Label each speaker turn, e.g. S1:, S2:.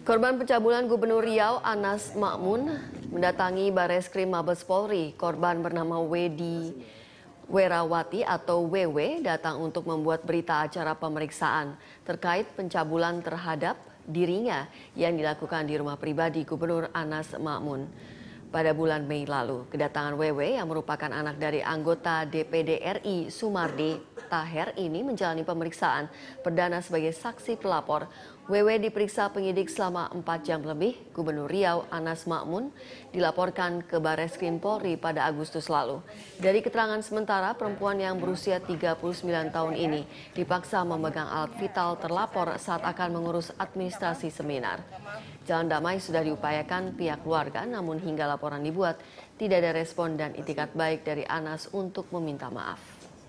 S1: Korban pencabulan Gubernur Riau Anas Makmun mendatangi Bares Krim Mabes Polri. Korban bernama Wedi Werawati atau WW datang untuk membuat berita acara pemeriksaan terkait pencabulan terhadap dirinya yang dilakukan di rumah pribadi Gubernur Anas Makmun pada bulan Mei lalu. Kedatangan WW yang merupakan anak dari anggota DPD RI Sumardi Taher ini menjalani pemeriksaan perdana sebagai saksi pelapor. WW diperiksa penyidik selama 4 jam lebih. Gubernur Riau Anas Makmun dilaporkan ke Bares Krim Polri pada Agustus lalu. Dari keterangan sementara, perempuan yang berusia 39 tahun ini dipaksa memegang alat vital terlapor saat akan mengurus administrasi seminar. Jalan damai sudah diupayakan pihak keluarga, namun hingga laporan dibuat, tidak ada respon dan itikat baik dari Anas untuk meminta maaf.